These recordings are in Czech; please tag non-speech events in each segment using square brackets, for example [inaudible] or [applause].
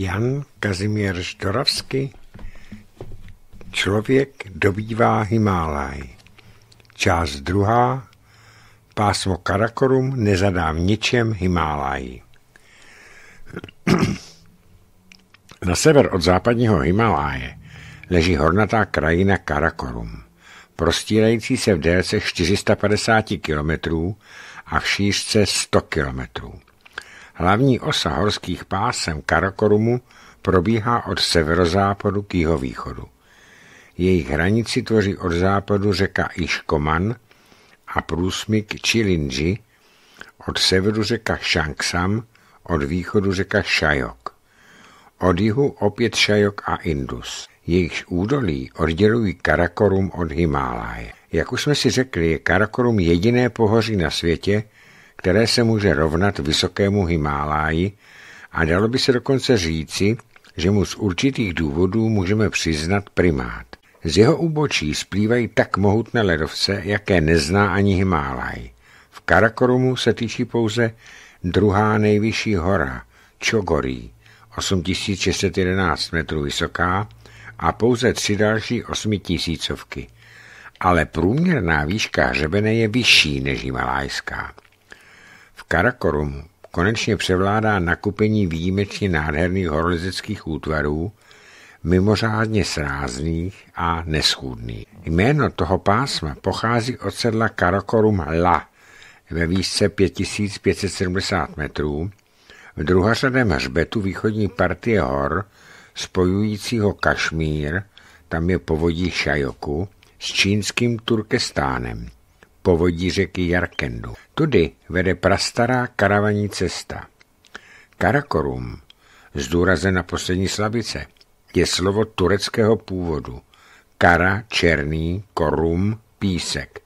Jan Kazimír Štoravsky Člověk dobývá Himálaj Část druhá Pásmo Karakorum nezadá v ničem Himálaj [clears throat] Na sever od západního Himaláje leží hornatá krajina Karakorum, prostírající se v délce 450 km a v šířce 100 kilometrů. Hlavní osa horských pásem Karakorumu probíhá od severozápadu k jihovýchodu. Jejich hranici tvoří od západu řeka Iškoman a průsmyk Čilinji, od severu řeka Shangsam, od východu řeka Šajok. Od jihu opět Šajok a Indus. Jejichž údolí oddělují Karakorum od Himálaje. Jak už jsme si řekli, je Karakorum jediné pohoří na světě, které se může rovnat vysokému Himáláji a dalo by se dokonce říci, že mu z určitých důvodů můžeme přiznat primát. Z jeho úbočí splývají tak mohutné ledovce, jaké nezná ani Himálaj. V Karakorumu se týčí pouze druhá nejvyšší hora, Čogorí, 8611 metrů vysoká a pouze tři další osmitisícovky. Ale průměrná výška hřebene je vyšší než himalajská. Karakorum konečně převládá nakupení výjimečně nádherných horolezeckých útvarů, mimořádně srázných a neschůdných. Jméno toho pásma pochází od sedla Karakorum La ve výšce 5570 metrů v druhařadém hřbetu východní partie hor spojujícího Kašmír, tam je povodí Šajoku, s čínským Turkestánem povodí řeky Jarkendu. Tudy vede prastará karavanní cesta. Karakorum, s na poslední slabice, je slovo tureckého původu. Kara, černý, korum, písek.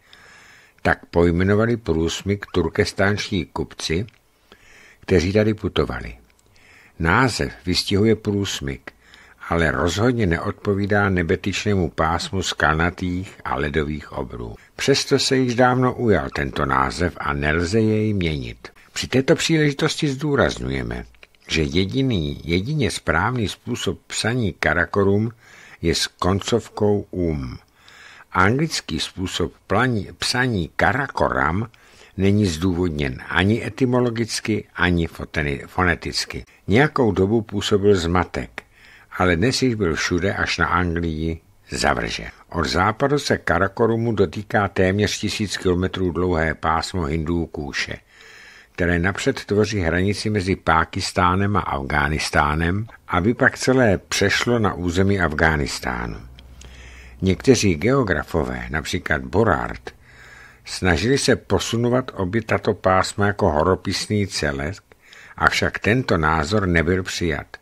Tak pojmenovali průsmyk turkestánští kupci, kteří tady putovali. Název vystihuje průsmyk, ale rozhodně neodpovídá nebetičnému pásmu skalnatých a ledových obrů. Přesto se již dávno ujal tento název a nelze jej měnit. Při této příležitosti zdůrazňujeme, že jediný, jedině správný způsob psaní karakorum je s koncovkou um. Anglický způsob planí, psaní karakoram není zdůvodněn ani etymologicky, ani foneticky. Nějakou dobu působil zmatek ale dnes jich byl všude až na Anglii zavržen. Od západu se Karakorumu dotýká téměř tisíc kilometrů dlouhé pásmo Hindů kůše, které napřed tvoří hranici mezi Pákistánem a Afghánistánem, aby pak celé přešlo na území Afghánistánu. Někteří geografové, například Borard, snažili se posunovat obě tato pásma jako horopisný celek, avšak tento názor nebyl přijat –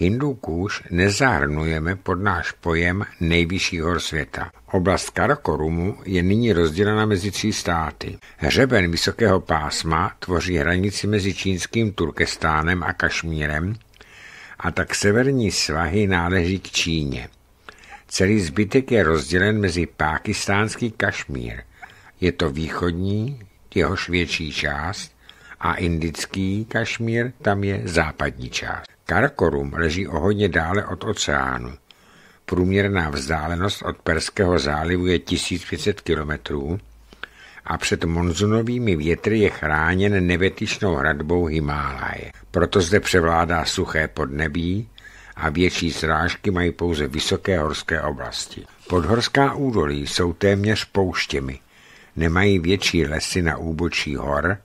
Hindu kůž nezahrnujeme pod náš pojem nejvyšší hor světa. Oblast Karakorumu je nyní rozdělena mezi tři státy. Hřeben vysokého pásma tvoří hranici mezi čínským Turkestánem a Kašmírem a tak severní svahy náleží k Číně. Celý zbytek je rozdělen mezi pákistánský Kašmír. Je to východní, jehož větší část, a indický Kašmír, tam je západní část. Karakorum leží o hodně dále od oceánu. Průměrná vzdálenost od Perského zálivu je 1500 km a před monzunovými větry je chráněn nevětyšnou hradbou Himálaje. Proto zde převládá suché podnebí a větší zrážky mají pouze vysoké horské oblasti. Podhorská údolí jsou téměř pouštěmi, nemají větší lesy na úbočí hor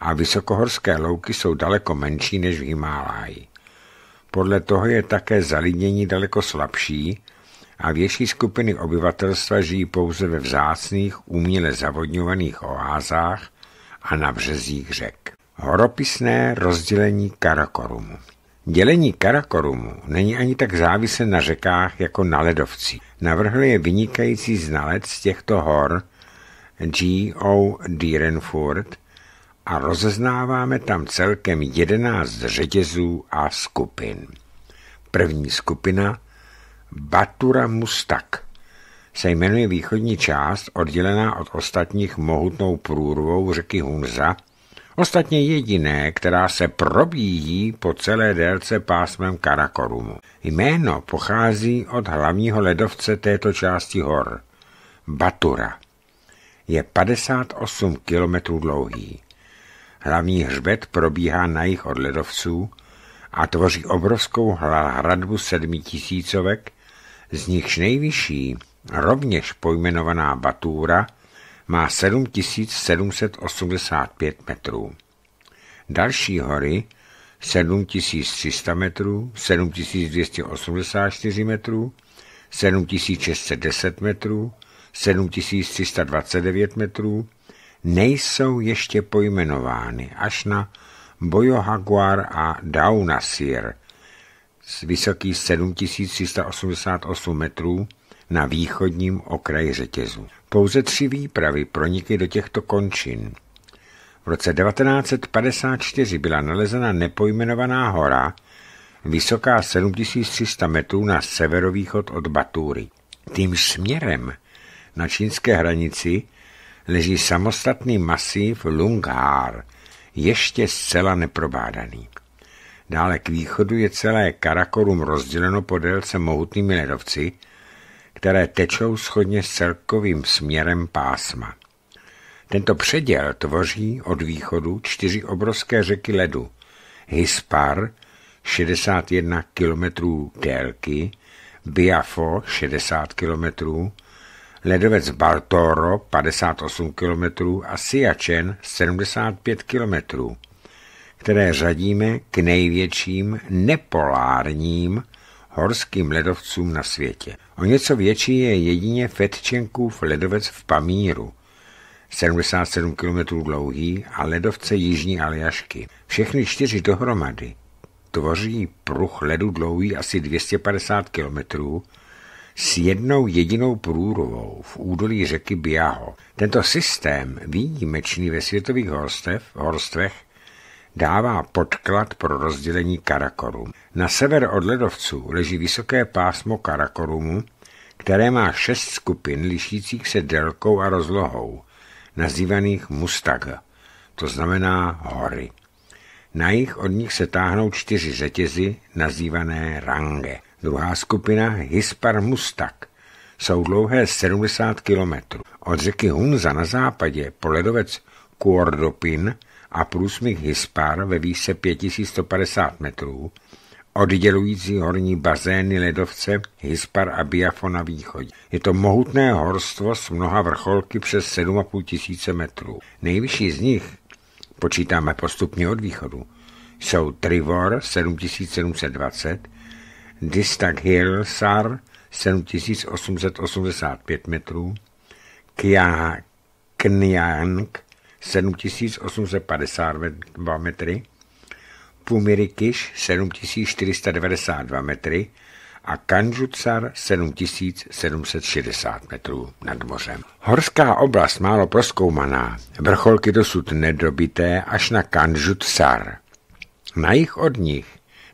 a vysokohorské louky jsou daleko menší než v Himálaji. Podle toho je také zalidnění daleko slabší a větší skupiny obyvatelstva žijí pouze ve vzácných, uměle zavodňovaných oázách a na březích řek. Horopisné rozdělení Karakorumu Dělení Karakorumu není ani tak závislé na řekách jako na ledovci. Navrhl je vynikající znalec těchto hor G.O. Dierenfurt – a rozeznáváme tam celkem jedenáct řetězů a skupin. První skupina Batura Mustak se jmenuje východní část, oddělená od ostatních mohutnou průrvou řeky Hunza, ostatně jediné, která se probíjí po celé délce pásmem Karakorumu. Jméno pochází od hlavního ledovce této části hor, Batura. Je 58 kilometrů dlouhý. Hlavní hřbet probíhá na jich od ledovců a tvoří obrovskou hradbu sedmi tisícovek, z nichž nejvyšší, rovněž pojmenovaná Batúra, má 7785 metrů. Další hory 7300 metrů, 7284 metrů, 7610 metrů, 7329 metrů, nejsou ještě pojmenovány až na Bojohaguar a Daunasir s vysoký 7388 metrů na východním okraji řetězu. Pouze tři výpravy pronikly do těchto končin. V roce 1954 byla nalezena nepojmenovaná hora, vysoká 7300 metrů na severovýchod od Batury. Tím směrem na čínské hranici leží samostatný masív Lunghár, ještě zcela neprobádaný. Dále k východu je celé Karakorum rozděleno po délce mohutnými ledovci, které tečou schodně s celkovým směrem pásma. Tento předěl tvoří od východu čtyři obrovské řeky ledu. Hispar 61 km délky, Biafo 60 kilometrů, ledovec Baltoro 58 km a Siachen 75 km, které řadíme k největším nepolárním horským ledovcům na světě. O něco větší je jedině Fetčenkův ledovec v Pamíru, 77 km dlouhý a ledovce Jižní Aljašky. Všechny čtyři dohromady tvoří pruh ledu dlouhý asi 250 kilometrů s jednou jedinou průrovou v údolí řeky Biaho. Tento systém, výjimečný ve světových horstev, horstvech, dává podklad pro rozdělení Karakorum. Na sever od ledovců leží vysoké pásmo Karakorumu, které má šest skupin lišících se délkou a rozlohou, nazývaných Mustag, to znamená hory. Na jich od nich se táhnou čtyři řetězy nazývané range. Druhá skupina Hispar Mustak jsou dlouhé 70 kilometrů. Od řeky Hunza na západě po ledovec Kuordopin a průsmyk Hispar ve výšce 5150 metrů oddělující horní bazény ledovce Hispar a Biafo na východě. Je to mohutné horstvo s mnoha vrcholky přes 7,5 tisíce metrů. Nejvyšší z nich, počítáme postupně od východu, jsou Trivor 7720, Distag Sar 7885 metrů, Kia Knyang 7852 metry, Pumirikiš 7492 metry a Kanžucar 7760 metrů nad mořem. Horská oblast málo proskoumaná, vrcholky dosud nedobité až na Kanjutsar. Na jich od nich,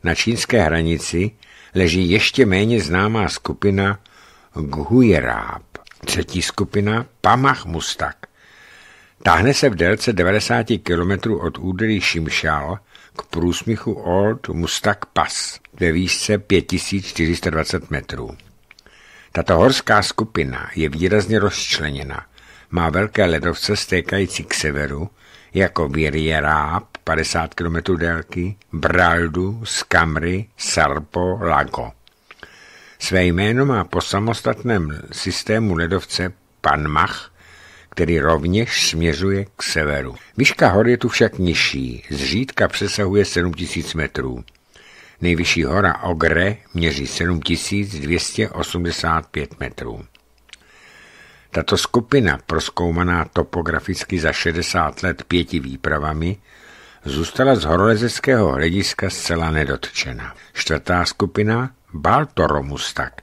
na čínské hranici, leží ještě méně známá skupina Ghujeráb. Třetí skupina Pamach Mustak. Táhne se v délce 90 km od údolí Šimšal k průsmichu Old Mustak Pass ve výšce 5420 metrů. Tato horská skupina je výrazně rozčleněna. Má velké ledovce stékající k severu, jako Virjeráb, 50 km délky, Braldu, Skamry, Sarpo, Lago. Své jméno má po samostatném systému ledovce Panmach, který rovněž směřuje k severu. Výška hor je tu však nižší, zřídka přesahuje 7000 metrů. Nejvyšší hora Ogre měří 7285 metrů. Tato skupina, proskoumaná topograficky za 60 let pěti výpravami, zůstala z horolezeckého hlediska zcela nedotčena. Čtvrtá skupina, Baltoromustak.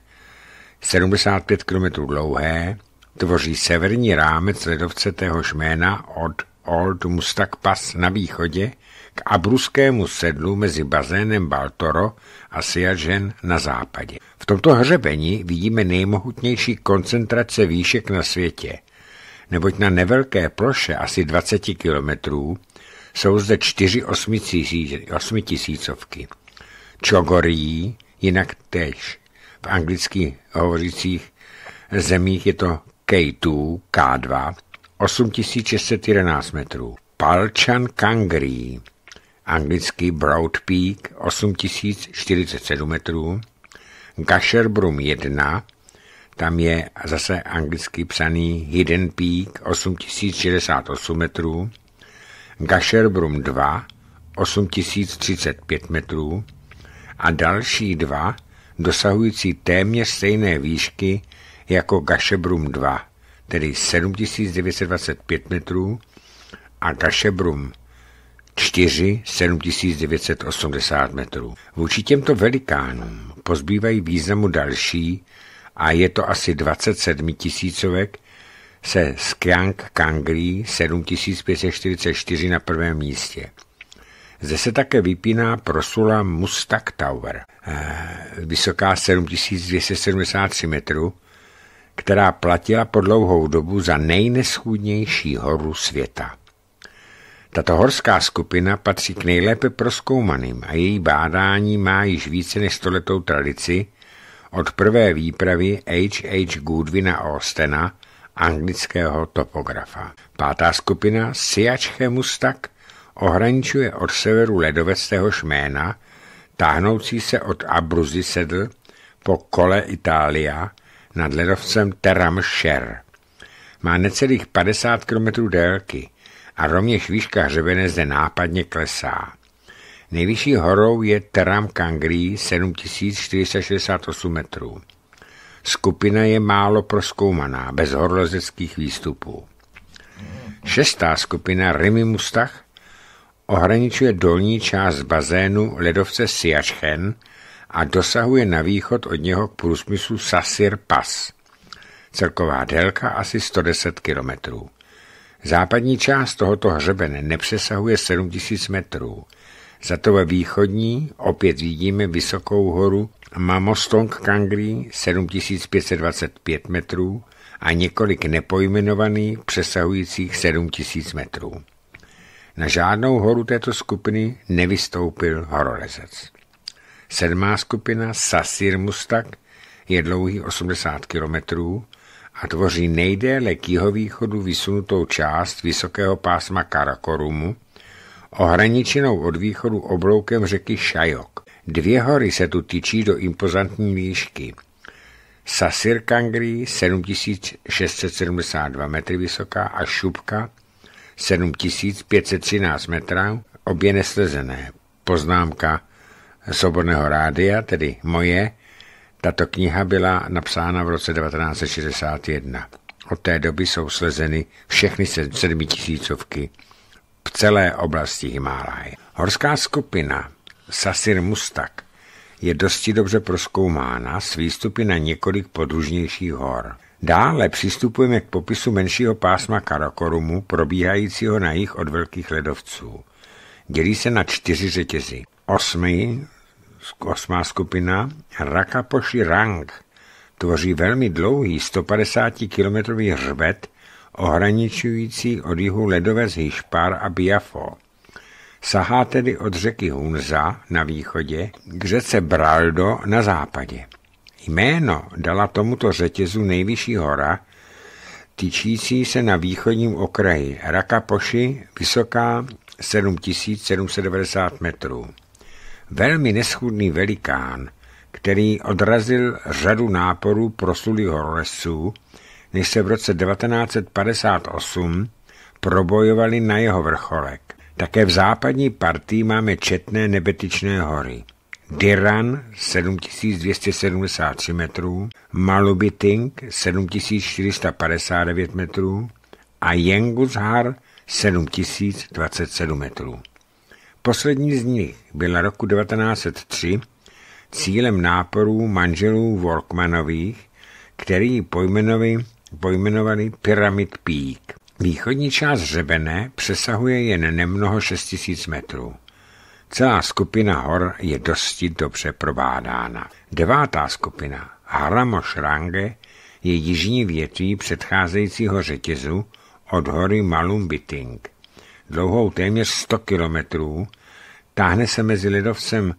75 km dlouhé, tvoří severní rámec ledovce téhož jména od Old Mustak Pass na východě k abruskému sedlu mezi bazénem Baltoro a Siažen na západě. V tomto hřebení vidíme nejmohutnější koncentrace výšek na světě, neboť na nevelké ploše asi 20 kilometrů jsou zde čtyři osmitisícovky. Čogorí, jinak tež. V anglicky hovořících zemích je to K2, K2, 8611 metrů. Palčan Kangri, anglicky Broad Peak, 8047 metrů. Gasherbrum 1, tam je zase anglicky psaný Hidden Peak, 8068 metrů. Gašerbrum 2 8035 metrů a další dva dosahující téměř stejné výšky jako Gašebrum 2, tedy 7925 metrů a Gašebrum 4 7980 metrů. Vůči těmto velikánům pozbývají významu další a je to asi 27 tisícovek, se Skiang Kangri 7544 na prvém místě. Zde se také vypíná prosula Mustang Tower, eh, vysoká 7273 metrů, která platila po dlouhou dobu za nejneschůdnější horu světa. Tato horská skupina patří k nejlépe proskoumaným a její bádání má již více než stoletou tradici od prvé výpravy H.H. Goodwina Austena anglického topografa. Pátá skupina Mustak ohraničuje od severu ledovestého šména, táhnoucí se od Abruzi sedl po kole Itália nad ledovcem Teramšer. Má necelých 50 km délky a rovněž výška hřebene zde nápadně klesá. Nejvyšší horou je Teram Kangri 7468 metrů. Skupina je málo proskoumaná, bez horlozeckých výstupů. Šestá skupina Rimi Mustach ohraničuje dolní část bazénu ledovce Siachen a dosahuje na východ od něho k průsmyslu Sasir Pass. Celková délka asi 110 kilometrů. Západní část tohoto hřebene nepřesahuje 7000 metrů – za to ve východní opět vidíme vysokou horu Mamostong Kangri 7525 metrů a několik nepojmenovaných přesahujících 7000 metrů. Na žádnou horu této skupiny nevystoupil horolezec. Sedmá skupina Sasir Mustak je dlouhý 80 kilometrů a tvoří nejdéle k jihovýchodu vysunutou část vysokého pásma Karakorumu, ohraničenou od východu obloukem řeky Šajok. Dvě hory se tu tyčí do impozantní výšky. Sasir Kangri 7672 metry vysoká a Šupka 7513 metra. obě neslezené. Poznámka Soborného rádia, tedy moje, tato kniha byla napsána v roce 1961. Od té doby jsou slezeny všechny sedmitisícovky v celé oblasti Himálaje. Horská skupina Sasir Mustak je dosti dobře proskoumána s výstupy na několik podružnějších hor. Dále přistupujeme k popisu menšího pásma Karakorumu, probíhajícího na jich od velkých ledovců. Dělí se na čtyři řetězy. Osmý, osmá skupina Rakapoši Rang tvoří velmi dlouhý 150-kilometrový hřbet, ohraničující od jihu ledovec Hišpar a Biafo. Sahá tedy od řeky Hunza na východě k řece Braldo na západě. Jméno dala tomuto řetězu nejvyšší hora, tyčící se na východním okraji Rakapoši, vysoká 7790 metrů. Velmi neschudný velikán, který odrazil řadu náporů proslulých horolezců, než se v roce 1958 probojovali na jeho vrcholek. Také v západní partii máme četné nebetičné hory. Diran 7273 metrů, Malubiting 7459 metrů a Jenguzhar 7027 metrů. Poslední z nich byla roku 1903 cílem náporů manželů Volkmanových, který pojmenovali pojmenovaný Pyramid Peak. Východní část hřebene přesahuje jen nemnoho 6000 metrů. Celá skupina hor je dosti dobře probádána. Devátá skupina, Haramošrange, je jižní větví předcházejícího řetězu od hory Malumbiting. Dlouhou téměř 100 kilometrů táhne se mezi ledovcem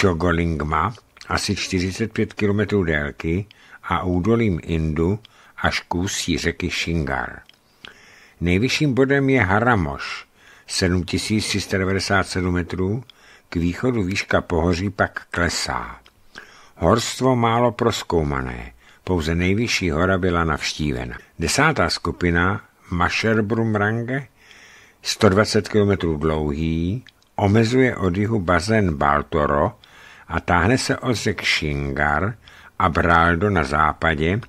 chogolingma asi 45 kilometrů délky a údolím Indu až k ústí řeky Shingar. Nejvyšším bodem je Haramoš, 7397 metrů, k východu výška pohoří pak klesá. Horstvo málo proskoumané, pouze nejvyšší hora byla navštívena. Desátá skupina, Mašerbrumrange, 120 km dlouhý, omezuje od jihu bazén Baltoro a táhne se od řek Shingar a Braldo na západě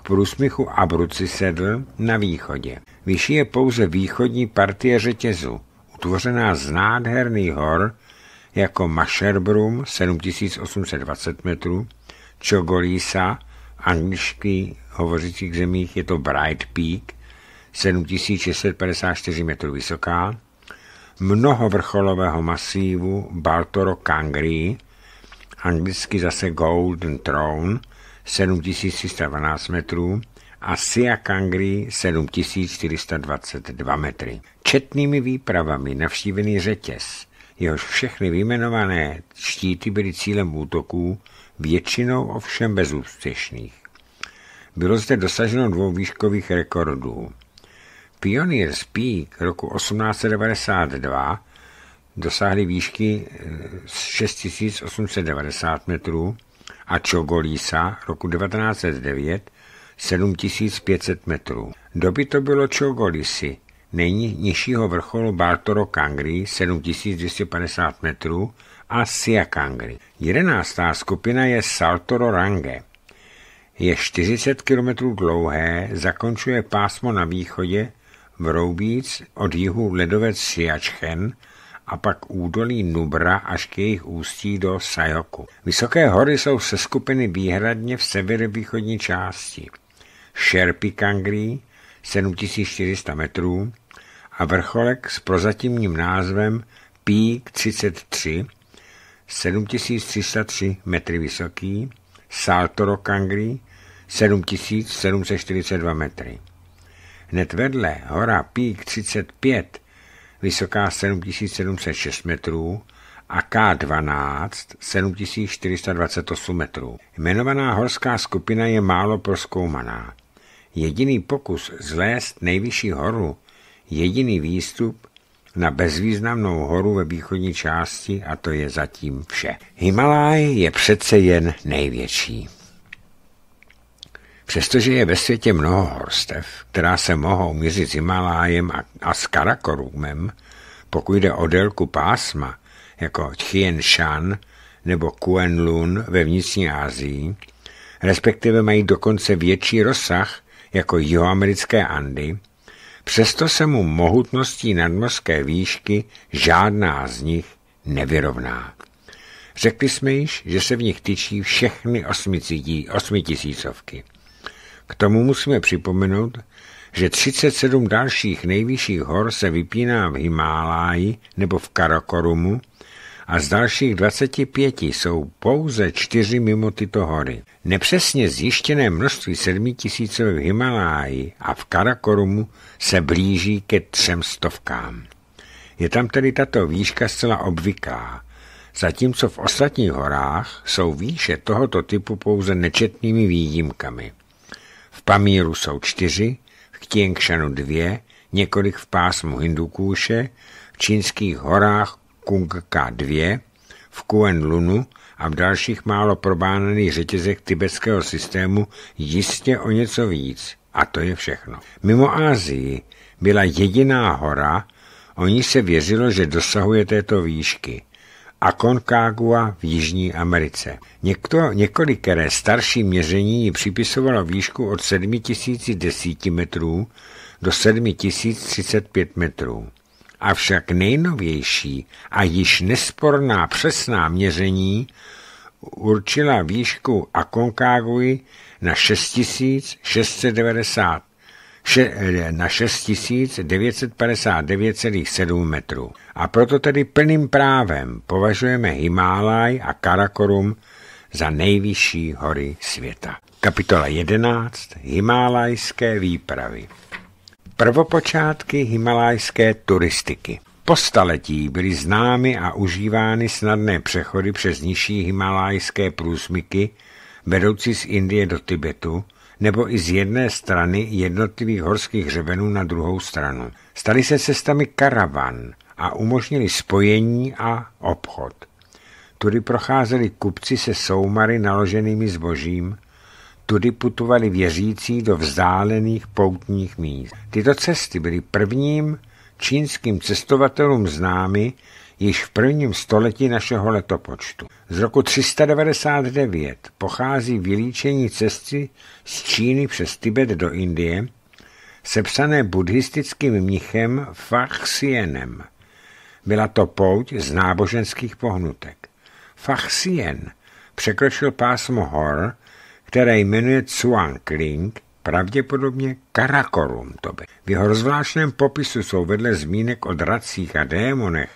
k průsmychu Abruci sedl na východě. Vyšší je pouze východní partie řetězu, utvořená z nádherných hor jako Mašerbrum 7820 metrů, Čogolísa, anglicky hovořících zemích je to Bright Peak 7654 metrů vysoká, mnoho vrcholového masívu Baltoro Kangri, anglicky zase Golden Throne 7312 metrů a Sia Kangri 7422 metry. Četnými výpravami navštívený řetěz, jehož všechny vyjmenované štíty byly cílem útoků, většinou ovšem bezúspěšných. Bylo zde dosaženo dvou výškových rekordů. Pioneers Peak roku 1892 dosáhly výšky 6890 eh, metrů a Čogolísa roku 1909 7500 metrů. Doby to bylo Čogolisy, Nejnižšího vrcholu Bartoro Kangri 7250 metrů a Sia Kangri. Jedenáctá skupina je Saltoro Range. Je 40 km dlouhé, zakončuje pásmo na východě v Roubíc od jihu ledovec Siačchen a pak údolí Nubra až k jejich ústí do Sajoku. Vysoké hory jsou se skupiny výhradně v severovýchodní části. Šerpy Kangri 7400 metrů a vrcholek s prozatímním názvem Pík 33 7303 metry vysoký, Saltoro Kangri 7742 metry. Hned vedle hora Pík 35 vysoká 7706 metrů, a K12 7428 metrů. Jmenovaná horská skupina je málo proskoumaná. Jediný pokus zlézt nejvyšší horu, jediný výstup na bezvýznamnou horu ve východní části a to je zatím vše. Himalaj je přece jen největší. Přestože je ve světě mnoho horstev, která se mohou měřit s Himalájem a, a s Karakorumem, pokud jde o délku pásma, jako Chien Shan nebo Kuenlun ve vnitřní Asii, respektive mají dokonce větší rozsah jako jihoamerické Andy, přesto se mu mohutností nadmořské výšky žádná z nich nevyrovná. Řekli jsme již, že se v nich tyčí všechny osmitisícovky. K tomu musíme připomenout, že 37 dalších nejvyšších hor se vypíná v Himáláji nebo v Karakorumu a z dalších 25 jsou pouze čtyři mimo tyto hory. Nepřesně zjištěné množství 7000 v Himaláji a v Karakorumu se blíží ke třem stovkám. Je tam tedy tato výška zcela obvyklá, zatímco v ostatních horách jsou výše tohoto typu pouze nečetnými výjimkami – Pamíru jsou čtyři, v Tiengšanu dvě, několik v pásmu Hindukůše, v čínských horách Kungka dvě, v Kuenlunu a v dalších málo probánaných řetězech tibetského systému jistě o něco víc. A to je všechno. Mimo Ázii byla jediná hora, o ní se věřilo, že dosahuje této výšky – Aconcagua v Jižní Americe. Někto, několikeré starší měření ji připisovalo výšku od 7010 metrů do 7035 metrů. Avšak nejnovější a již nesporná přesná měření určila výšku Aconcagua na 6690 Eh, na 6959,7 metrů. A proto tedy plným právem považujeme Himálaj a Karakorum za nejvyšší hory světa. Kapitola 11. Himalajské výpravy Prvopočátky himalajské turistiky po staletí byly známy a užívány snadné přechody přes nižší himalajské průsmyky vedoucí z Indie do Tibetu, nebo i z jedné strany jednotlivých horských hřebenů na druhou stranu. Staly se cestami karavan a umožnili spojení a obchod. Tudy procházeli kupci se soumary naloženými zbožím, tudy putovali věřící do vzdálených poutních míst. Tyto cesty byly prvním čínským cestovatelům známy již v prvním století našeho letopočtu. Z roku 399 pochází vylíčení cesty z Číny přes Tibet do Indie, sepsané buddhistickým mnichem Faxienem. Byla to pouť z náboženských pohnutek. Faxien překročil pásmo hor, které jmenuje Cuangling, pravděpodobně Karakorum to by. V jeho rozvláštném popisu jsou vedle zmínek o dracích a démonech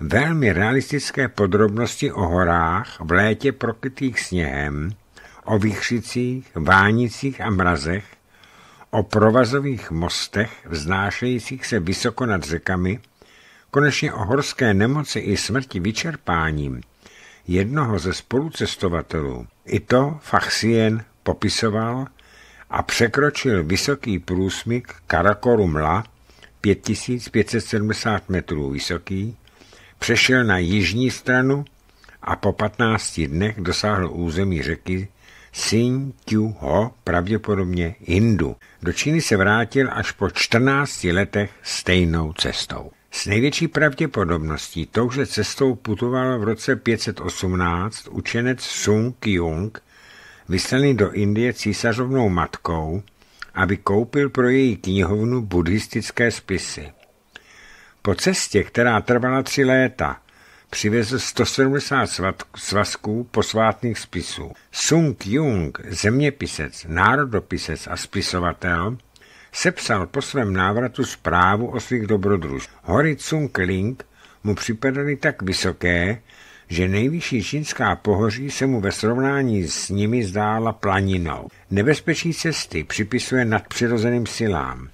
velmi realistické podrobnosti o horách v létě prokrytých sněhem, o výchřicích, vánicích a mrazech, o provazových mostech vznášejících se vysoko nad řekami, konečně o horské nemoci i smrti vyčerpáním jednoho ze spolucestovatelů. I to Fachsien popisoval a překročil vysoký průsmyk Karakorumla 5570 metrů vysoký, přešel na jižní stranu a po 15 dnech dosáhl území řeky Sin Tiu Ho, pravděpodobně Hindu. Do Číny se vrátil až po 14 letech stejnou cestou. S největší pravděpodobností touže cestou putoval v roce 518 učenec Sung Kyung, vyslaný do Indie císařovnou matkou, aby koupil pro její knihovnu buddhistické spisy. Po cestě, která trvala tři léta, přivezl 170 svazků posvátných spisů. Sung Jung, zeměpisec, národopisec a spisovatel, sepsal po svém návratu zprávu o svých dobrodruž. Hory Sung Ling mu připadaly tak vysoké, že nejvyšší čínská pohoří se mu ve srovnání s nimi zdála planinou. Nebezpečí cesty připisuje nadpřirozeným silám.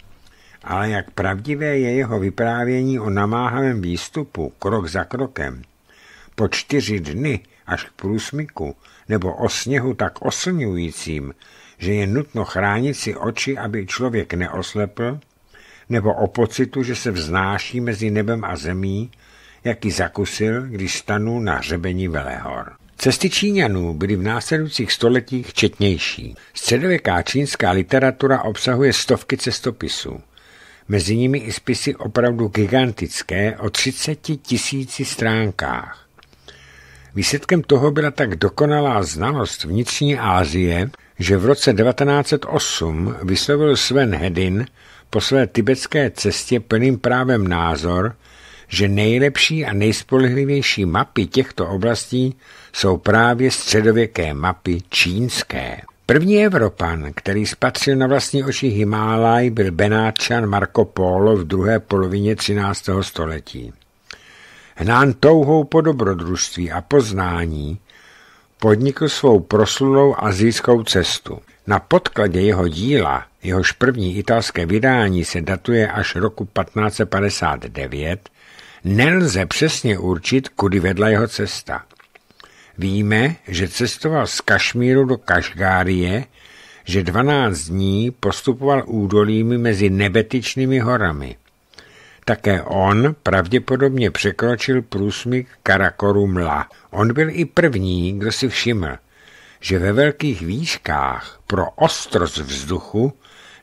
Ale jak pravdivé je jeho vyprávění o namáhavém výstupu, krok za krokem, po čtyři dny až k průsmyku, nebo o sněhu tak oslňujícím, že je nutno chránit si oči, aby člověk neoslepl, nebo o pocitu, že se vznáší mezi nebem a zemí, jaký zakusil, když stanul na hřebení Velehor. Cesty Číňanů byly v následujících stoletích četnější. Středověká čínská literatura obsahuje stovky cestopisů mezi nimi i spisy opravdu gigantické o 30 tisíci stránkách. Výsledkem toho byla tak dokonalá znalost vnitřní Ázie, že v roce 1908 vyslovil Sven Hedin po své tibetské cestě plným právem názor, že nejlepší a nejspolehlivější mapy těchto oblastí jsou právě středověké mapy čínské. První Evropan, který spatřil na vlastní oči Himálaj, byl Benáčan Marco Polo v druhé polovině 13. století. Hnán touhou po dobrodružství a poznání, podnikl svou proslulou azijskou cestu. Na podkladě jeho díla, jehož první italské vydání se datuje až roku 1559, nelze přesně určit, kudy vedla jeho cesta. Víme, že cestoval z Kašmíru do Kašgárie, že 12 dní postupoval údolími mezi nebetičnými horami. Také on pravděpodobně překročil průsmyk Karakorumla. On byl i první, kdo si všiml, že ve velkých výškách pro ostrost vzduchu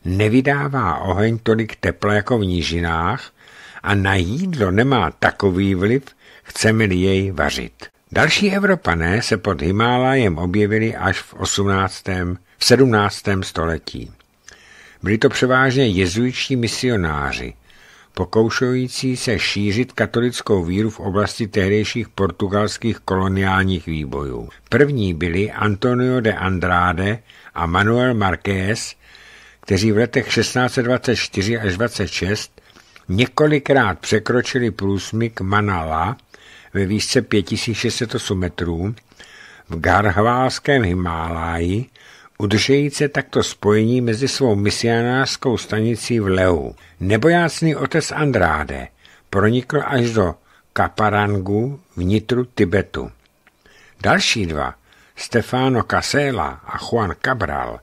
nevydává oheň tolik tepla jako v nížinách a na jídlo nemá takový vliv, chceme-li jej vařit. Další Evropané se pod Himálajem objevili až v, 18., v 17. století. Byli to převážně jezuitští misionáři, pokoušující se šířit katolickou víru v oblasti tehdejších portugalských koloniálních výbojů. První byli Antonio de Andrade a Manuel Marquez, kteří v letech 1624 až 26 několikrát překročili průsmyk Manala, ve výšce 5608 metrů v Garhválském Himáláji, udržejíce takto spojení mezi svou misionářskou stanicí v Leu. Nebojácný otec Andráde pronikl až do Kaparangu v nitru Tibetu. Další dva, Stefano Casela a Juan Cabral,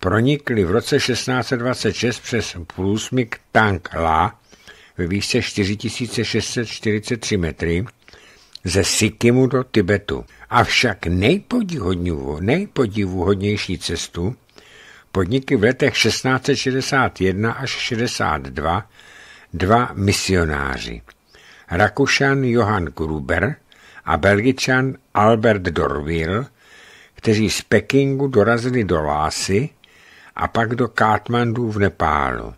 pronikli v roce 1626 přes průsmyk Tang La ve výšce 4643 metry ze Sikimu do Tibetu. Avšak nejpodivuhodnější cestu podniky v letech 1661 až 62 dva misionáři, Rakušan Johann Gruber a Belgičan Albert Dorville, kteří z Pekingu dorazili do Lásy a pak do Katmandu v Nepálu.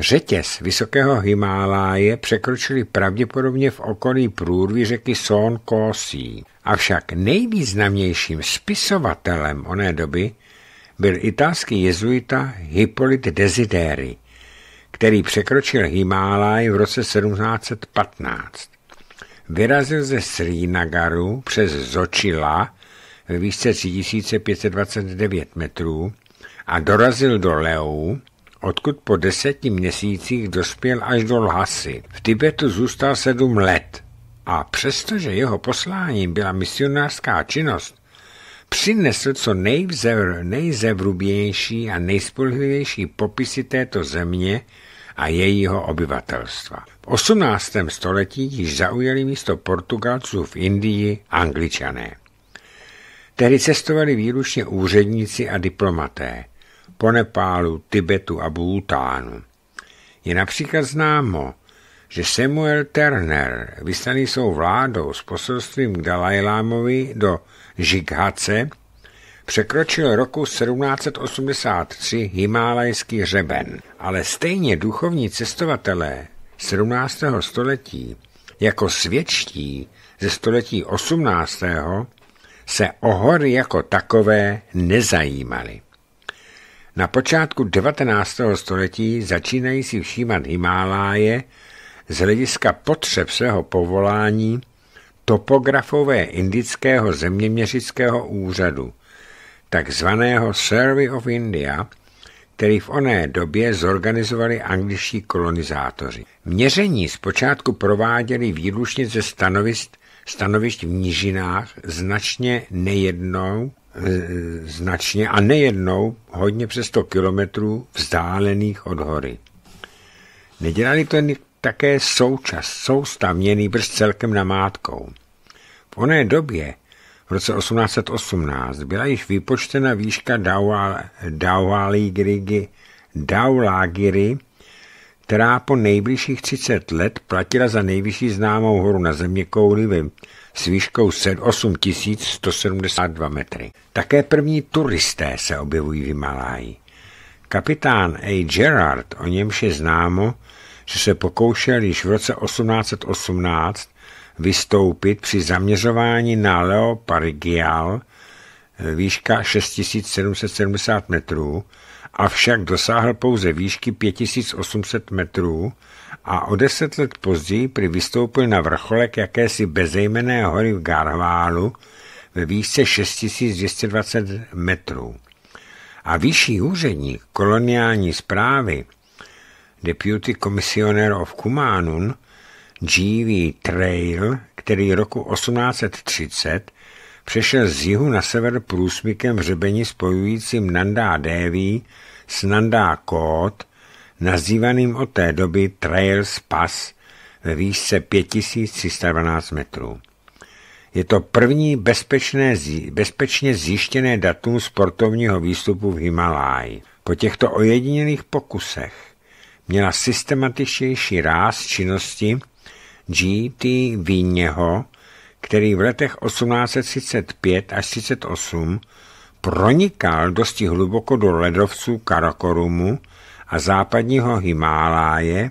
Řetěz vysokého Himáláje překročili pravděpodobně v okolí průrvy řeky Son Kosí. Avšak nejvýznamnějším spisovatelem oné doby byl italský jezuita Hippolyt Desideri, který překročil Himáláj v roce 1715. Vyrazil ze Srinagaru přes Zočila ve výšce 3529 metrů a dorazil do Leu, odkud po deseti měsících dospěl až do Lhasy. V Tibetu zůstal sedm let a přestože jeho posláním byla misionářská činnost, přinesl co nejvzevr, nejzevrubější a nejspolehlivější popisy této země a jejího obyvatelstva. V 18. století již zaujali místo Portugalců v Indii angličané. Tehdy cestovali výlučně úředníci a diplomaté – po Nepálu, Tibetu a Bhutánu. Je například známo, že Samuel Turner, vyslaný svou vládou s poselstvím k Dalajlámovi do Žighace, překročil roku 1783 himálajský hřeben. Ale stejně duchovní cestovatelé 17. století jako svědčtí ze století 18. se o hory jako takové nezajímali. Na počátku 19. století začínají si všímat Himáláje z hlediska potřeb svého povolání topografové indického zeměměřického úřadu, takzvaného Survey of India, který v oné době zorganizovali angličtí kolonizátoři. Měření zpočátku prováděli výlučně ze stanovišť v nížinách, značně nejednou E, značně a nejednou hodně přes 100 kilometrů vzdálených od hory. Nedělali to také součas, soustavněný brz celkem namátkou. V oné době, v roce 1818, byla již vypočtena výška Daualigiri, Daulagiri, která po nejbližších 30 let platila za nejvyšší známou horu na země Kouly s výškou 8 172 metry. Také první turisté se objevují v Himaláji. Kapitán A. Gerard, o němž je známo, že se pokoušel již v roce 1818 vystoupit při zaměřování na Leo Parigial eh, výška 6770 metrů, avšak dosáhl pouze výšky 5800 metrů a o deset let později prý vystoupil na vrcholek jakési bezejmené hory v Garválu ve výšce 6220 metrů. A vyšší úředník koloniální zprávy, deputy Commissioner of Kumanun, G.V. Trail, který roku 1830 přešel z jihu na sever průsmykem v řebení spojujícím Nandá Devi s Nandá Kód, nazývaným od té doby Trails Pass ve výšce 5312 metrů. Je to první bezpečné, bezpečně zjištěné datum sportovního výstupu v Himaláji. Po těchto ojedinělých pokusech měla systematičnější ráz činnosti G.T. Víněho, který v letech 1835 až 1838 pronikal dosti hluboko do ledovců Karakorumu a západního Himáláje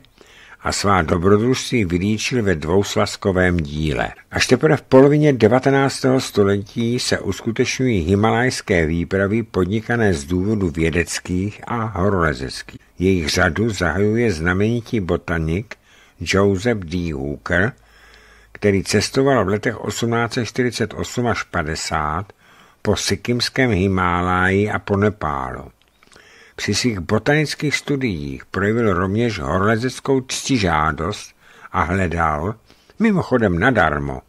a svá dobrodružství vylíčil ve dvouslaskovém díle. Až teprve v polovině 19. století se uskutečňují himalajské výpravy podnikané z důvodu vědeckých a horolezeckých. Jejich řadu zahajuje znamenitý botanik Joseph D. Hooker, který cestoval v letech 1848 až 50 po Sikimském Himáláji a po Nepálu. Při svých botanických studiích projevil rovněž horlezeckou ctižádost a hledal, mimochodem nadarmo,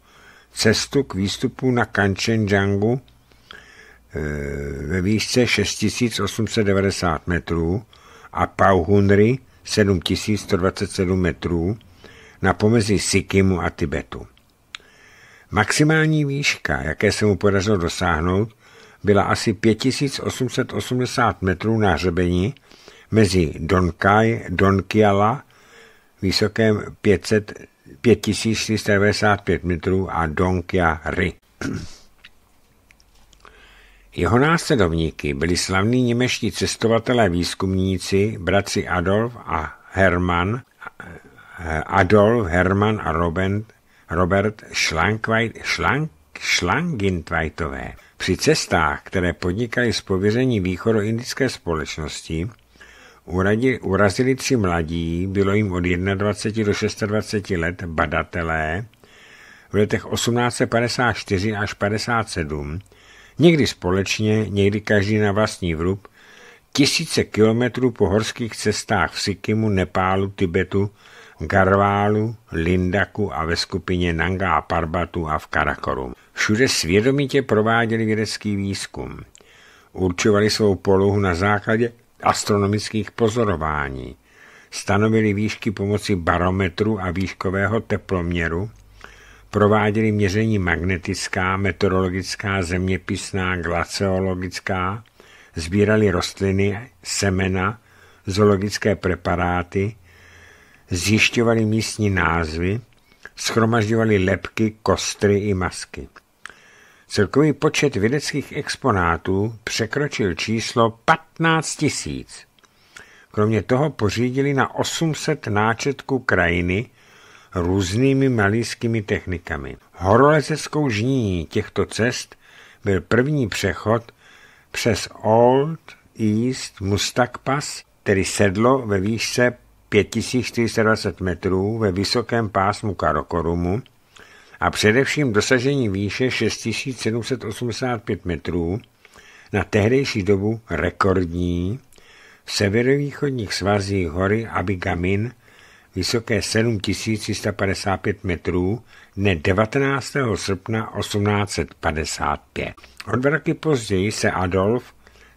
cestu k výstupu na Kanchenjangu e, ve výšce 6890 metrů a Pauhunry 7127 metrů na pomezí Sikimu a Tibetu. Maximální výška, jaké se mu podařilo dosáhnout, byla asi 5880 metrů na hřebení mezi Donkaj, Donkiala, vysokém 500, 5395 metrů a Donkia [clears throat] Ry. Jeho následovníky byli slavní němeští cestovatelé výzkumníci, bratři Adolf a Hermann, Adolf, Hermann a Robert, Robert Schlangintweitové. Schlank, při cestách, které podnikají z pověření indické společnosti, urazili tři mladí, bylo jim od 21 do 26 let, badatelé, v letech 1854 až 57, někdy společně, někdy každý na vlastní vrub, tisíce kilometrů po horských cestách v Sikimu, Nepálu, Tibetu, Garválu, Lindaku a ve skupině Nanga a Parbatu a v Karakorum. Všude svědomitě prováděli vědecký výzkum. Určovali svou polohu na základě astronomických pozorování. Stanovili výšky pomocí barometru a výškového teploměru, prováděli měření magnetická, meteorologická, zeměpisná, glaceologická, sbírali rostliny, semena, zoologické preparáty, zjišťovali místní názvy, schromažďovali lepky, kostry i masky. Celkový počet vědeckých exponátů překročil číslo 15 tisíc. Kromě toho pořídili na 800 náčetků krajiny různými malýskými technikami. Horolezeckou žní těchto cest byl první přechod přes Old East Mustak Pass, tedy sedlo ve výšce 5420 metrů ve vysokém pásmu Karokorumu a především dosažení výše 6785 metrů na tehdejší dobu rekordní v severovýchodních svazích hory Abigamin vysoké 7355 metrů dne 19. srpna 1855. O dva roky později se Adolf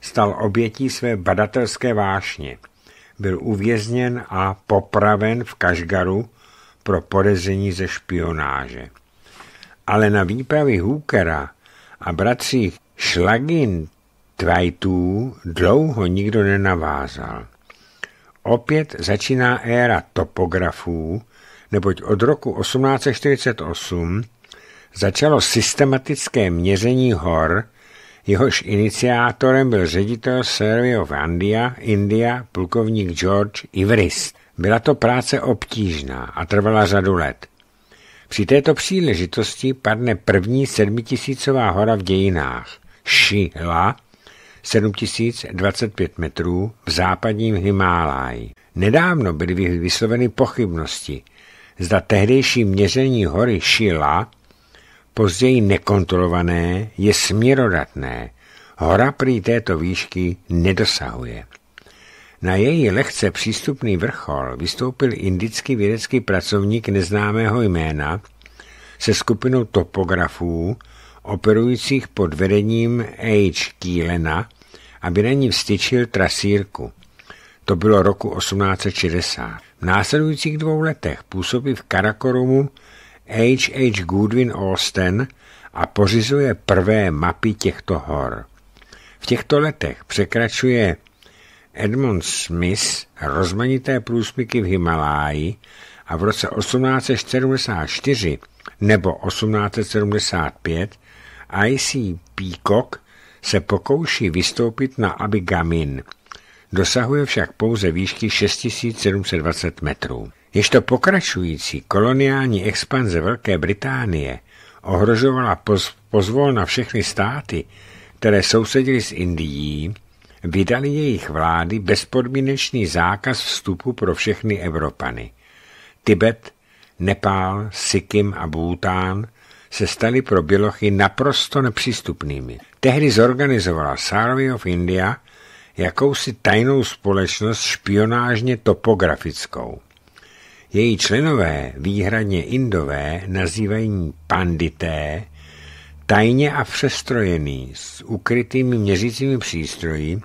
stal obětí své badatelské vášně – byl uvězněn a popraven v Kašgaru pro podezření ze špionáže. Ale na výpravy Hookera a bratří Šlagin Tvajtů dlouho nikdo nenavázal. Opět začíná éra topografů, neboť od roku 1848 začalo systematické měření hor Jehož iniciátorem byl ředitel Servio of India, India plukovník George Ivris. Byla to práce obtížná a trvala řadu let. Při této příležitosti padne první sedmitisícová hora v dějinách, Šila, 7025 metrů v západním Himáláji. Nedávno byly vysloveny pochybnosti, zda tehdejší měření hory Šila později nekontrolované, je směrodatné. Hora prý této výšky nedosahuje. Na její lehce přístupný vrchol vystoupil indický vědecký pracovník neznámého jména se skupinou topografů operujících pod vedením H. Keelena, aby na ní vstyčil trasírku. To bylo roku 1860. V následujících dvou letech působil v Karakorumu H. H. Goodwin Austen a pořizuje prvé mapy těchto hor. V těchto letech překračuje Edmund Smith rozmanité průsmyky v Himaláji a v roce 1874 nebo 1875 I.C. Peacock se pokouší vystoupit na Abigamin. Dosahuje však pouze výšky 6720 metrů to pokračující koloniální expanze Velké Británie ohrožovala poz, pozvolna všechny státy, které sousedily s Indií, vydali jejich vlády bezpodmínečný zákaz vstupu pro všechny Evropany. Tibet, Nepál, Sikkim a Bhután se staly pro Bělochy naprosto nepřístupnými. Tehdy zorganizovala Survey of India jakousi tajnou společnost špionážně topografickou. Její členové, výhradně indové, nazývají pandité, tajně a přestrojený s ukrytými měřícími přístroji,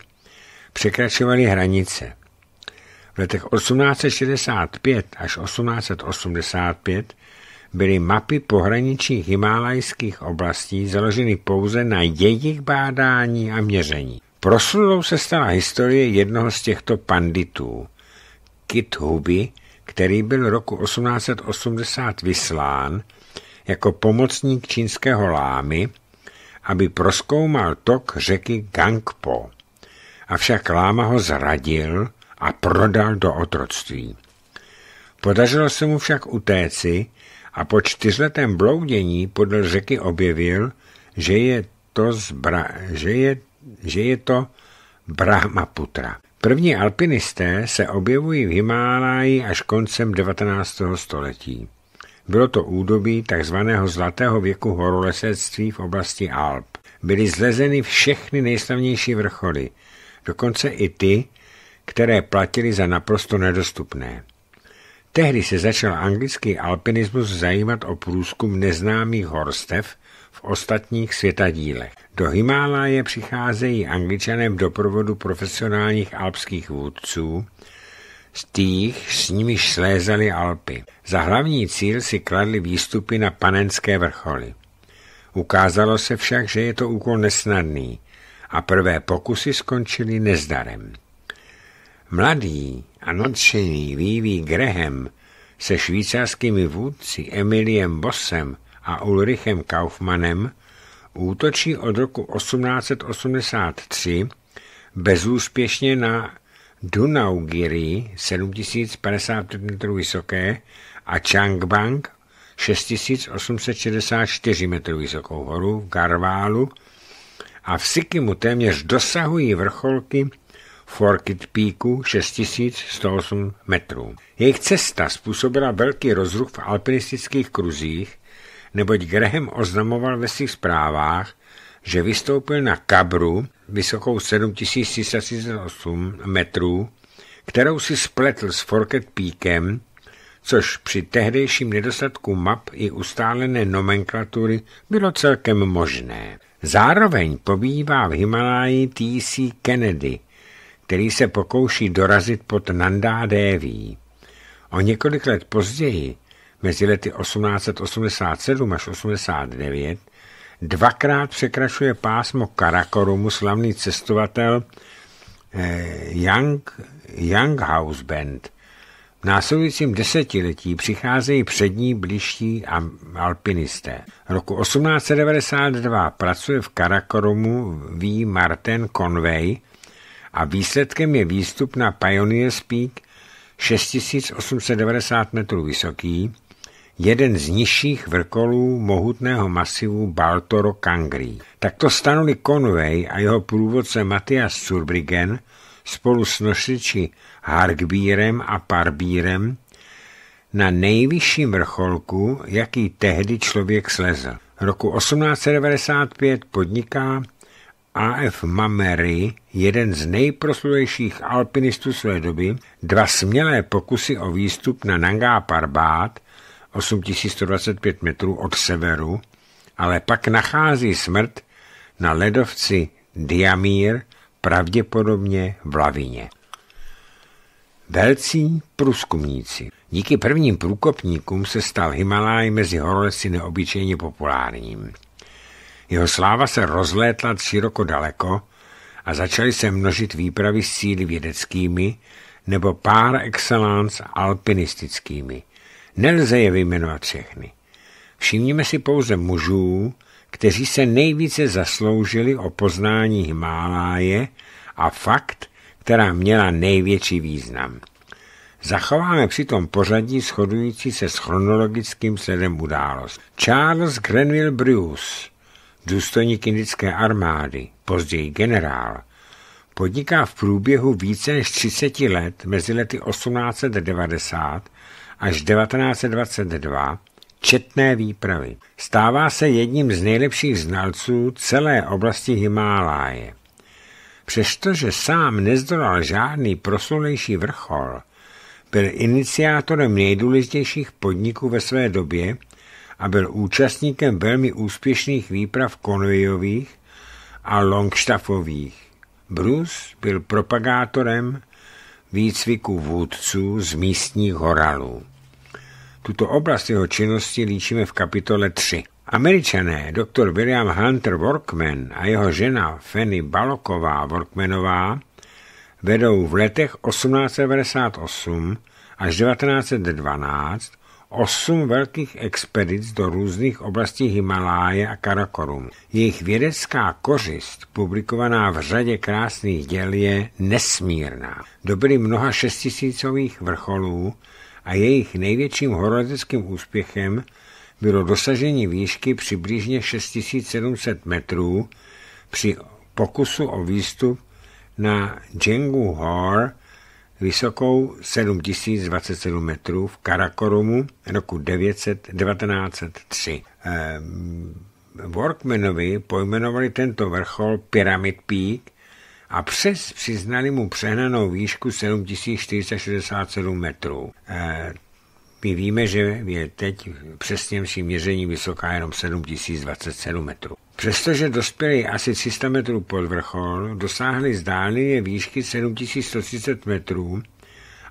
překračovali hranice. V letech 1865 až 1885 byly mapy pohraničních himálajských oblastí založeny pouze na jejich bádání a měření. Proslulou se stala historie jednoho z těchto panditů, Kit Huby, který byl roku 1880 vyslán jako pomocník čínského lámy, aby proskoumal tok řeky Gangpo. Avšak láma ho zradil a prodal do otroctví. Podařilo se mu však utéci a po čtyřletém bloudění podle řeky objevil, že je to, zbra, že je, že je to Brahmaputra. První alpinisté se objevují v Himálaji až koncem 19. století. Bylo to údobí tzv. zlatého věku horolesectví v oblasti Alp. Byly zlezeny všechny nejslavnější vrcholy, dokonce i ty, které platily za naprosto nedostupné. Tehdy se začal anglický alpinismus zajímat o průzkum neznámých horstev ostatních světadílech. Do Himálaje přicházejí angličané v doprovodu profesionálních alpských vůdců, z tých s nimiž slézali Alpy. Za hlavní cíl si kladli výstupy na panenské vrcholy. Ukázalo se však, že je to úkol nesnadný a prvé pokusy skončily nezdarem. Mladý a nadšený Vivi Graham se švýcarskými vůdci Emiliem Bossem a Ulrichem Kaufmannem útočí od roku 1883 bezúspěšně na Dunaugiri 7050 metrů vysoké a Changbang 6864 metrů vysokou horu v Garválu a v Sikimu téměř dosahují vrcholky Forkit Píku 6108 metrů. Jejich cesta způsobila velký rozruch v alpinistických kruzích neboť Graham oznamoval ve svých zprávách, že vystoupil na kabru vysokou 7338 metrů, kterou si spletl s Forket Píkem, což při tehdejším nedostatku map i ustálené nomenklatury bylo celkem možné. Zároveň pobývá v Himaláji T.C. Kennedy, který se pokouší dorazit pod Nandá Devi. O několik let později mezi lety 1887 až 1889 dvakrát překračuje pásmo Karakorumu slavný cestovatel eh, Young, Young House Band. V následujícím desetiletí přicházejí přední blížší alpinisté. Roku 1892 pracuje v Karakorumu V. Martin Conway a výsledkem je výstup na Pioneer Peak 6890 metrů vysoký, jeden z nižších vrcholů mohutného masivu Baltoro Kangri. Takto stanuli Conway a jeho průvodce Matias Zurbrigen spolu s nosiči Hargbírem a Parbírem na nejvyšším vrcholku, jaký tehdy člověk slezl. Roku 1895 podniká A.F. Mamery, jeden z nejproslulejších alpinistů své doby, dva smělé pokusy o výstup na Nangá Parbat, 8125 metrů od severu, ale pak nachází smrt na ledovci Diamír, pravděpodobně v lavině. Velcí průzkumníci. Díky prvním průkopníkům se stal Himalaj mezi horolezci neobyčejně populárním. Jeho sláva se rozlétla široko daleko a začaly se množit výpravy s cíly vědeckými nebo pár excellence alpinistickými – Nelze je vyjmenovat všechny. Všimněme si pouze mužů, kteří se nejvíce zasloužili o poznání Himáláje a fakt, která měla největší význam. Zachováme přitom pořadí shodující se s chronologickým sledem událost. Charles Grenville Bruce, důstojník indické armády, později generál, podniká v průběhu více než 30 let mezi lety 1890 až 1922 četné výpravy. Stává se jedním z nejlepších znalců celé oblasti Himáláje. Přestože sám nezdolal žádný proslulejší vrchol, byl iniciátorem nejdůležitějších podniků ve své době a byl účastníkem velmi úspěšných výprav konvojových a longstaffových. Bruce byl propagátorem výcviku vůdců z místních horalů. Tuto oblast jeho činnosti líčíme v kapitole 3. Američané dr. William Hunter Workman a jeho žena Fanny Baloková Workmanová vedou v letech 1898 až 1912 osm velkých expedic do různých oblastí Himaláje a Karakorum. Jejich vědecká kořist, publikovaná v řadě krásných děl, je nesmírná. Dobyly mnoha šestitisícových vrcholů a jejich největším horolezeckým úspěchem bylo dosažení výšky přibližně 6700 metrů při pokusu o výstup na Djengu Hor vysokou 7027 metrů v Karakorumu roku 1903. Ehm, workmanovi pojmenovali tento vrchol Pyramid Peak a přes přiznali mu přehnanou výšku 7467 metrů. Ehm, my víme, že je teď přesně při měření vysoká jenom 7027 metrů. Přestože dospěli asi 300 metrů pod vrchol, dosáhli zdánlivě výšky 7130 metrů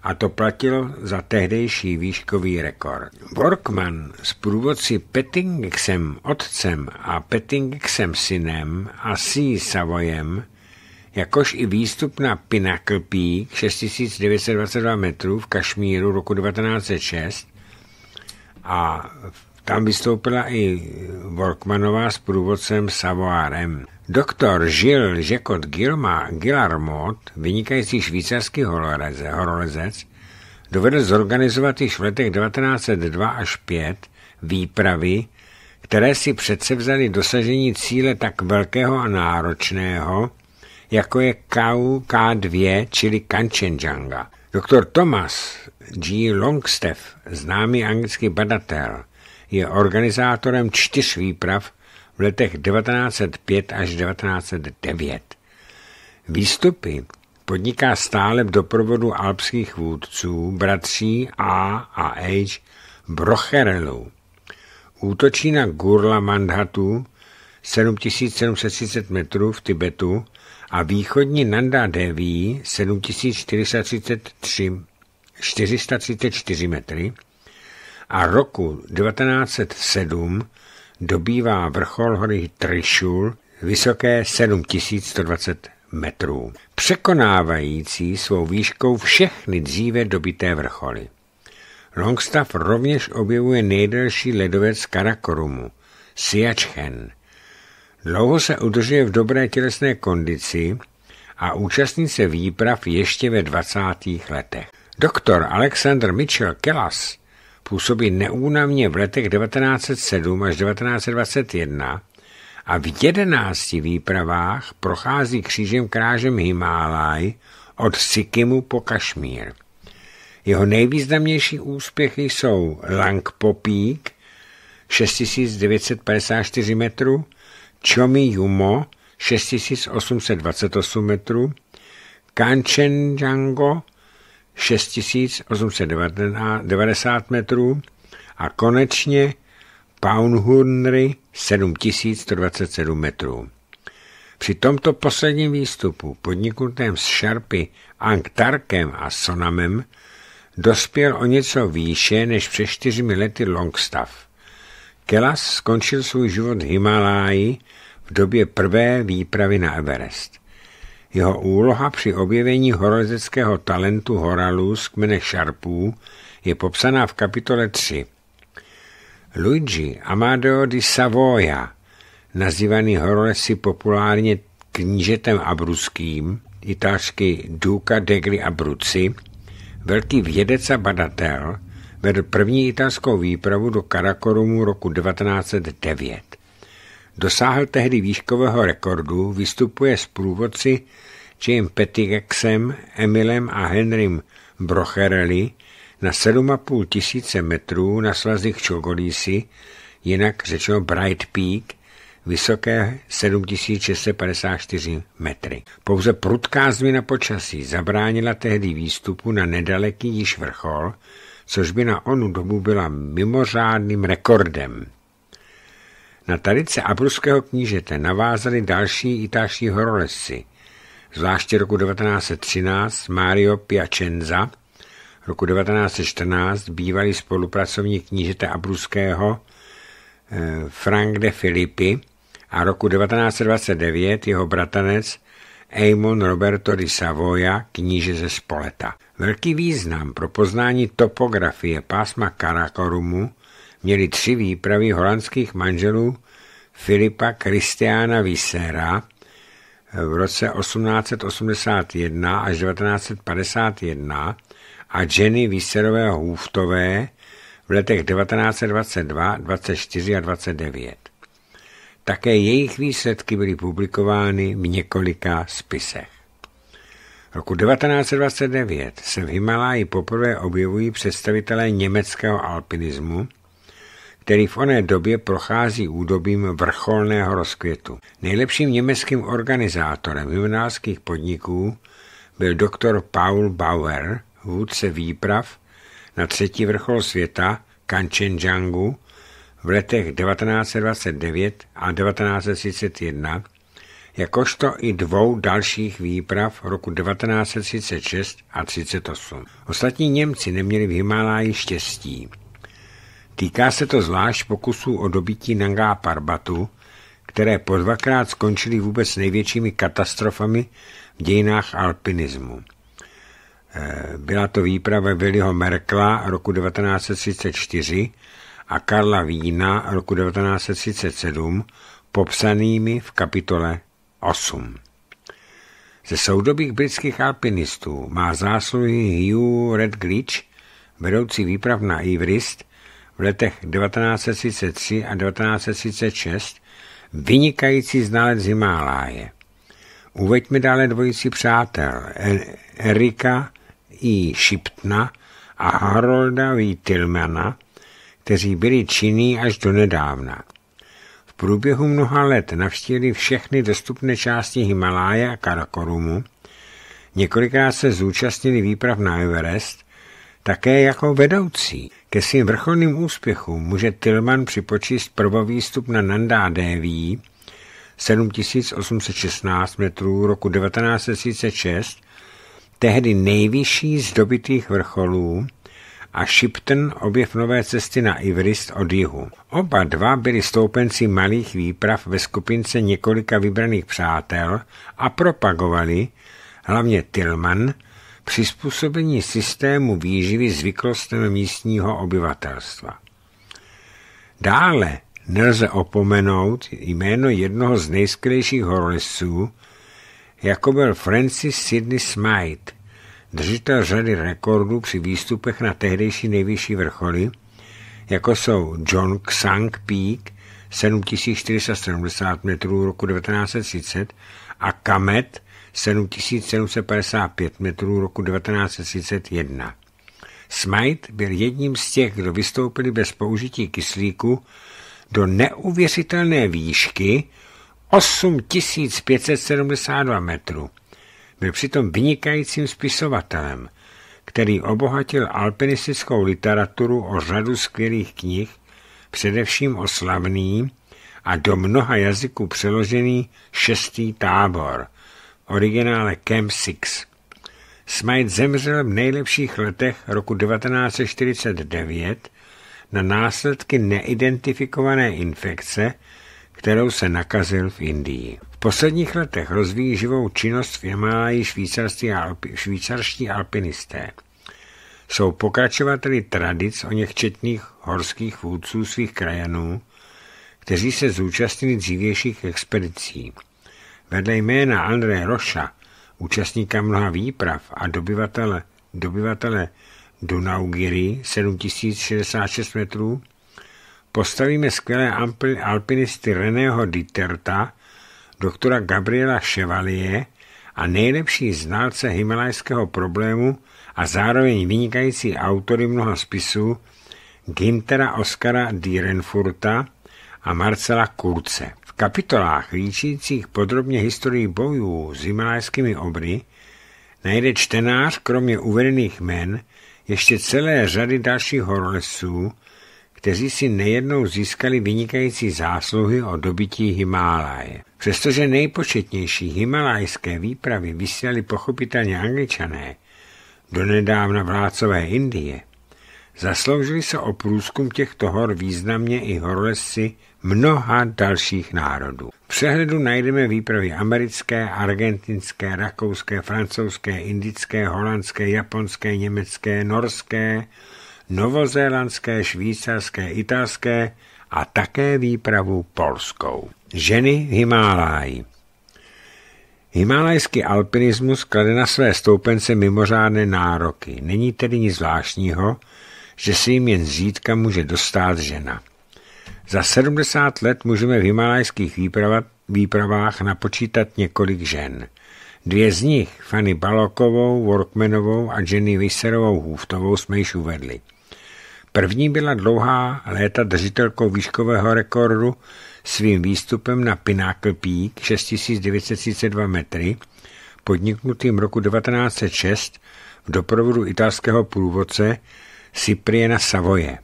a to platilo za tehdejší výškový rekord. Workman s průvodci Pettingxem otcem a Pettingxem synem a C. Savoyem jakož i výstup na Pinnacle Peak 6922 metrů v Kašmíru roku 1906 a tam vystoupila i Volkmanová s průvodcem Savoarem. Doktor Gilles Jacot Gilarmot, vynikající švýcarský horolezec, dovedl zorganizovat již v letech 1902 až 5 výpravy, které si předsevzali dosažení cíle tak velkého a náročného, jako je k 2 čili Kanchenjunga? Doktor Thomas G. Longstaff, známý anglický badatel, je organizátorem čtyř výprav v letech 1905 až 1909. Výstupy podniká stále v doprovodu alpských vůdců, bratří A a H Brocherelu. Útočí na Gurla Mandhatu 7730 metrů v Tibetu a východní Nanda Devi 7433 434 metry a roku 1907 dobývá vrchol hory Trishul vysoké 7120 metrů, překonávající svou výškou všechny dříve dobité vrcholy. Longstaff rovněž objevuje nejdelší ledovec Karakorumu, Siachen – Dlouho se udržuje v dobré tělesné kondici a účastní se výprav ještě ve 20. letech. Doktor Alexander Mitchell Kellas působí neúnavně v letech 1907 až 1921 a v jedenácti výpravách prochází křížem krážem Himáláj od Sikimu po Kašmír. Jeho nejvýznamnější úspěchy jsou Langpopík 6954 metrů, Chomi Yumo 6828 metrů, Kanchenjango 6890 metrů a konečně Paunhunry 7127 metrů. Při tomto posledním výstupu, podniknutém s Šarpy, Angtarkem a Sonamem, dospěl o něco výše než před čtyřmi lety Longstaff. Kelas skončil svůj život v Himaláji v době prvé výpravy na Everest. Jeho úloha při objevení horolezeckého talentu horalů z kmene Šarpů je popsaná v kapitole 3. Luigi Amadeo di Savoia, nazývaný horolezci populárně knížetem abruským, italsky Duca degli Abruzzi, velký vědec a badatel – vedl první italskou výpravu do Karakorumu roku 1909. Dosáhl tehdy výškového rekordu, vystupuje s průvodci Jim Petigexem, Emilem a Henrym Brocherelli na 7,5 tisíce metrů na svazích Čogodísi, jinak řečeno Bright Peak, vysoké 7654 metry. Pouze prudká změna počasí zabránila tehdy výstupu na nedaleký již vrchol, což by na onu dobu byla mimořádným rekordem. Na talice abruského knížete navázali další itáští horolezci, zvláště roku 1913 Mario Piacenza, roku 1914 bývalý spolupracovník knížete abruského eh, Frank de Filippi a roku 1929 jeho bratanec Eamon Roberto di Savoia, kníže ze Spoleta. Velký význam pro poznání topografie pásma Karakorumu měli tři výpravy holandských manželů Filipa Kristiána Visera v roce 1881 až 1951 a Jenny Viserové Hůftové v letech 1922, 24 a 29. Také jejich výsledky byly publikovány v několika spisech. Roku 1929 se v Himaláji poprvé objevují představitelé německého alpinismu, který v oné době prochází údobím vrcholného rozkvětu. Nejlepším německým organizátorem hymnálských podniků byl doktor Paul Bauer, vůdce výprav na třetí vrchol světa Kanchenjangu v letech 1929 a 1931, jakožto i dvou dalších výprav roku 1936 a 1938. Ostatní Němci neměli v Himaláji štěstí. Týká se to zvlášť pokusů o dobytí Nangá Parbatu, které po dvakrát skončily vůbec největšími katastrofami v dějinách alpinismu. Eh, byla to výprava Viliho Merkla roku 1934 a Karla Vína roku 1937 popsanými v kapitole 8. Ze soudobých britských alpinistů má zásluhy Hugh Redglitch, vedoucí výprav na Ivrist v letech 1933 a 1936, vynikající znalec Himáláje. Uveďme dále dvojici přátel Erika i Shiptna a Harolda V. Tillmana, kteří byli činní až do nedávna. V průběhu mnoha let navštívili všechny dostupné části Himaláje a Karakorumu, několikrát se zúčastnili výprav na Everest, také jako vedoucí. Ke svým vrcholným úspěchům může Tilman připočíst prvovýstup na Nandá Deví 7816 metrů roku 1936, tehdy nejvyšší z dobitých vrcholů, a Shipton objev nové cesty na Ivrist od jihu. Oba dva byli stoupenci malých výprav ve skupince několika vybraných přátel a propagovali, hlavně Tillman, přizpůsobení systému výživy zvyklostem místního obyvatelstva. Dále nelze opomenout jméno jednoho z nejskvělejších horolezců, jako byl Francis Sidney Smythe, držitel řady rekordů při výstupech na tehdejší nejvyšší vrcholy, jako jsou John Xang Peak 7470 metrů roku 1930 a Kamet 7755 metrů roku 1931. Smite byl jedním z těch, kdo vystoupili bez použití kyslíku do neuvěřitelné výšky 8572 metrů. Byl přitom vynikajícím spisovatelem, který obohatil alpinistickou literaturu o řadu skvělých knih, především o slavný a do mnoha jazyků přeložený šestý tábor, originále Camp Six. Smite zemřel v nejlepších letech roku 1949 na následky neidentifikované infekce, kterou se nakazil v Indii posledních letech rozvíjí živou činnost v Himáji alpi, švýcarští alpinisté. Jsou pokračovateli tradic o něch četných horských vůdců svých krajanů, kteří se zúčastnili dřívějších expedicí. Vedle jména André Roša, účastníka mnoha výprav a dobyvatele, dobyvatele Dunaugiri 7066 metrů, postavíme skvělé alpinisty Reného Diterta doktora Gabriela Chevalier a nejlepší znalce himalajského problému a zároveň vynikající autory mnoha spisů Gintera Oskara Dierenfurta a Marcela Kurce. V kapitolách líčících podrobně historii bojů s himalajskými obry najde čtenář kromě uvedených men ještě celé řady dalších horolesů, kteří si nejednou získali vynikající zásluhy o dobití Himálaje. Přestože nejpočetnější himalajské výpravy vysílali pochopitelně angličané, donedávna vlácové Indie, zasloužili se o průzkum těchto hor významně i horolesci mnoha dalších národů. V přehledu najdeme výpravy americké, argentinské, rakouské, francouzské, indické, holandské, japonské, německé, norské, novozélandské, švýcarské, italské, a také výpravu polskou. Ženy Himáláji Himalajský alpinismus klade na své stoupence mimořádné nároky. Není tedy nic zvláštního, že si jim jen zítka může dostat žena. Za 70 let můžeme v himalajských výpravách výpravách napočítat několik žen. Dvě z nich, Fanny Balokovou, Workmanovou a Jenny Viserovou Hůftovou, jsme již uvedli. První byla dlouhá léta držitelkou výškového rekordu svým výstupem na Pinnacle Peak 6932 metry, podniknutým roku 1906 v doprovodu italského průvodce Cypriena Savoje.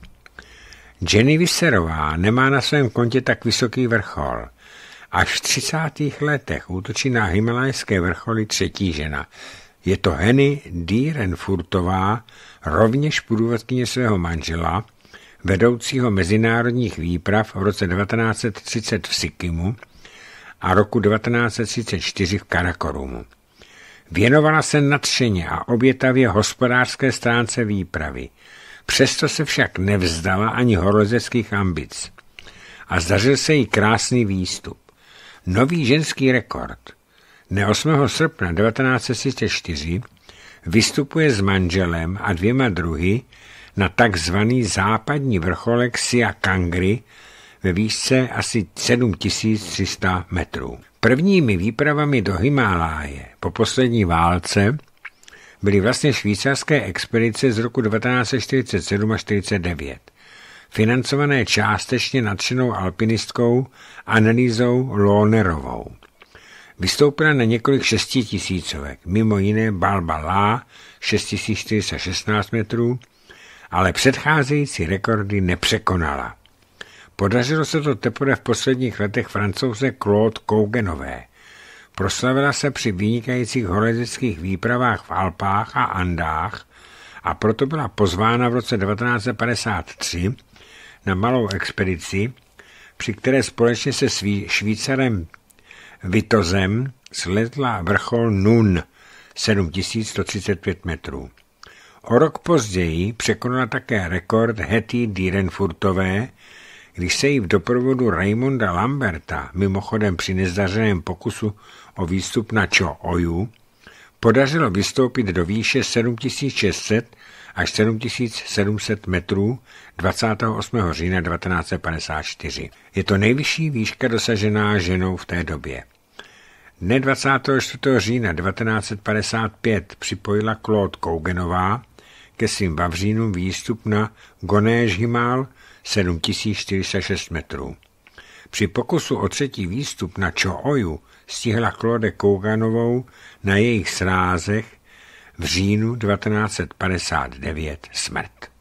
Jenny Viserová nemá na svém kontě tak vysoký vrchol. Až v 30. letech útočí na himalajské vrcholy třetí žena. Je to Henny Dierenfurtová, rovněž průvodkyně svého manžela, vedoucího mezinárodních výprav v roce 1930 v Sikimu a roku 1934 v Karakorumu. Věnovala se nadšeně a obětavě hospodářské stránce výpravy. Přesto se však nevzdala ani horozeckých ambic. A zdařil se jí krásný výstup. Nový ženský rekord. Ne 8. srpna 1934 vystupuje s manželem a dvěma druhy na takzvaný západní vrcholek Sia Kangri ve výšce asi 7300 metrů. Prvními výpravami do Himáláje po poslední válce byly vlastně švýcarské expedice z roku 1947 a 1949, financované částečně nadšenou alpinistkou Analýzou Lohnerovou. Vystoupila na několik šestitisícovek, mimo jiné Balbalá 6416 metrů, ale předcházející rekordy nepřekonala. Podařilo se to teprve v posledních letech francouze Claude Kougenové. Proslavila se při vynikajících horezických výpravách v Alpách a Andách a proto byla pozvána v roce 1953 na malou expedici, při které společně se Švýcarem Vitozem sledla vrchol Nun 7135 metrů. O rok později překonala také rekord Hetty Dierenfurtové, když se jí v doprovodu Raymonda Lamberta, mimochodem při nezdařeném pokusu o výstup na Cho Oju, podařilo vystoupit do výše 7600 až 7700 metrů 28. října 1954. Je to nejvyšší výška dosažená ženou v té době. Dne 24. října 1955 připojila Claude Kougenová ke svým Vavřínům výstup na Gonéž Himal 7406 metrů. Při pokusu o třetí výstup na Oju stihla Claude Kouganovou na jejich srázech v říjnu 1959 smrt.